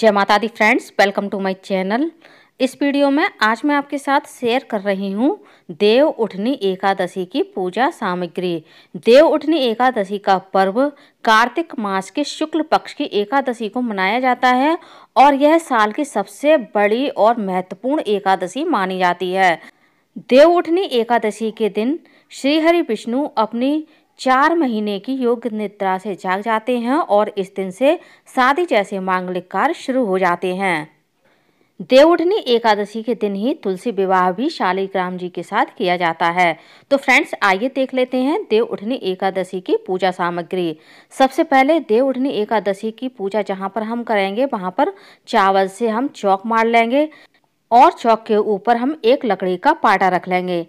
जय माता दी friends welcome to my channel इस वीडियो में आज मैं आपके साथ शेयर कर रही हूँ देव उठनी एकादशी की पूजा सामग्री देव उठनी एकादशी का पर्व कार्तिक मास के शुक्ल पक्ष की एकादशी को मनाया जाता है और यह साल की सबसे बड़ी और महत्वपूर्ण एकादशी मानी जाती है देव उठनी एकादशी के दिन श्रीहरि विष्णु अपनी चार महीने की योग निद्रा से जाग जाते हैं और इस दिन से शादी जैसे मांगलिक कार्य शुरू हो जाते हैं देवउठनी एकादशी के दिन ही तुलसी विवाह भी शालिग्राम जी के साथ किया जाता है तो फ्रेंड्स आइए देख लेते हैं देव उठनी एकादशी की पूजा सामग्री सबसे पहले देव उठनी एकादशी की पूजा जहाँ पर हम करेंगे वहाँ पर चावल से हम चौक मार लेंगे और चौक के ऊपर हम एक लकड़ी का पाटा रख लेंगे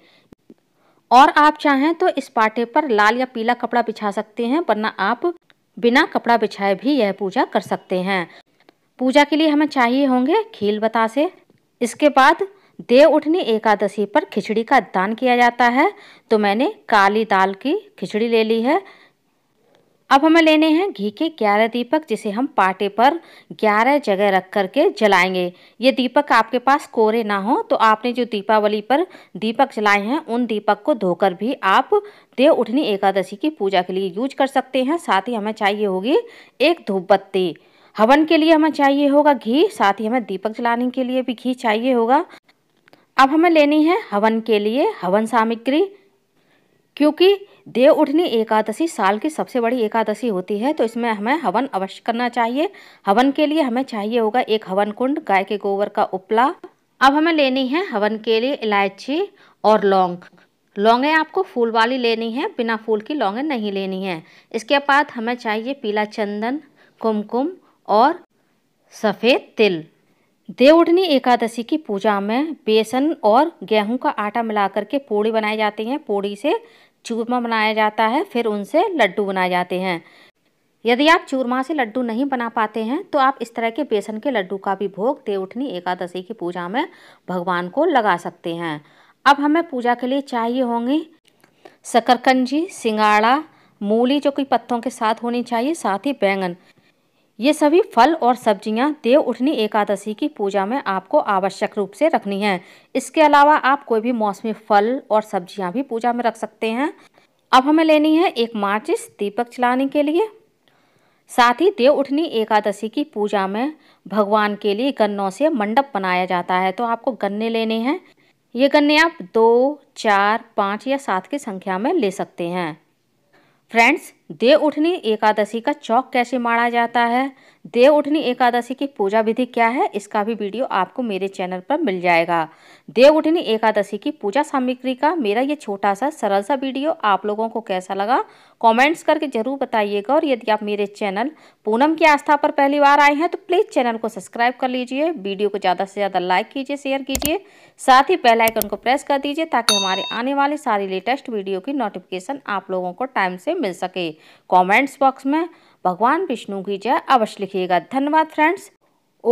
और आप चाहें तो इस पाठे पर लाल या पीला कपड़ा बिछा सकते हैं वरना आप बिना कपड़ा बिछाए भी यह पूजा कर सकते हैं पूजा के लिए हमें चाहिए होंगे खील बतासे इसके बाद देव उठनी एकादशी पर खिचड़ी का दान किया जाता है तो मैंने काली दाल की खिचड़ी ले ली है अब हमें लेने हैं घी के ग्यारह दीपक जिसे हम पाटे पर ग्यारह जगह रख कर के जलाएंगे ये दीपक आपके पास कोरे ना हो तो आपने जो दीपावली पर दीपक जलाए हैं उन दीपक को धोकर भी आप देव उठनी एकादशी की पूजा के लिए यूज कर सकते हैं साथ ही हमें चाहिए होगी एक धूपबत्ती हवन के लिए हमें चाहिए होगा घी साथ ही हमें दीपक जलाने के लिए भी घी चाहिए होगा अब हमें लेनी है हवन के लिए हवन सामग्री क्योंकि देव उठनी एकादशी साल की सबसे बड़ी एकादशी होती है तो इसमें हमें हवन अवश्य करना चाहिए हवन के लिए हमें चाहिए होगा एक हवन कुंड गाय के गोबर का उपला अब हमें लेनी है हवन के लिए इलायची और लौंग लौंगे आपको फूल वाली लेनी है बिना फूल की लौंगे नहीं लेनी है इसके बाद हमें चाहिए पीला चंदन कुमकुम और सफ़ेद तिल उठनी एकादशी की पूजा में बेसन और गेहूं का आटा मिलाकर के पूड़ी बनाई जाती है पूड़ी से चूरमा बनाया जाता है फिर उनसे लड्डू बनाए जाते हैं यदि आप चूरमा से लड्डू नहीं बना पाते हैं तो आप इस तरह के बेसन के लड्डू का भी भोग देवउठनी एकादशी की पूजा में भगवान को लगा सकते हैं अब हमें पूजा के लिए चाहिए होंगे शकरकंजी सिंगाड़ा मूली जो कि पत्तों के साथ होनी चाहिए साथ ही बैंगन ये सभी फल और सब्जियां देव उठनी एकादशी की पूजा में आपको आवश्यक रूप से रखनी है इसके अलावा आप कोई भी मौसमी फल और सब्जियां भी पूजा में रख सकते हैं अब हमें लेनी है एक माचिस दीपक चलाने के लिए साथ ही देव उठनी एकादशी की पूजा में भगवान के लिए गन्नों से मंडप बनाया जाता है तो आपको गन्ने लेने हैं ये गन्ने आप दो चार पाँच या सात की संख्या में ले सकते हैं फ्रेंड्स देव उठनी एकादशी का चौक कैसे मारा जाता है देव उठनी एकादशी की पूजा विधि क्या है इसका भी वीडियो आपको मेरे चैनल पर मिल जाएगा देव उठनी एकादशी की पूजा सामग्री का मेरा ये छोटा सा सरल सा वीडियो आप लोगों को कैसा लगा कमेंट्स करके ज़रूर बताइएगा और यदि आप मेरे चैनल पूनम की आस्था पर पहली बार आए हैं तो प्लीज़ चैनल को सब्सक्राइब कर लीजिए वीडियो को ज़्यादा से ज़्यादा लाइक कीजिए शेयर कीजिए साथ ही बेलाइकन को प्रेस कर दीजिए ताकि हमारे आने वाले सारी लेटेस्ट वीडियो की नोटिफिकेशन आप लोगों को टाइम से मिल सके कमेंट्स बॉक्स में भगवान विष्णु की जय अवश्य लिखिएगा धन्यवाद फ्रेंड्स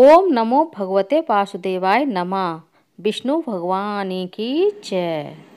ओम नमो भगवते वासुदेवाय नमः विष्णु भगवान की जय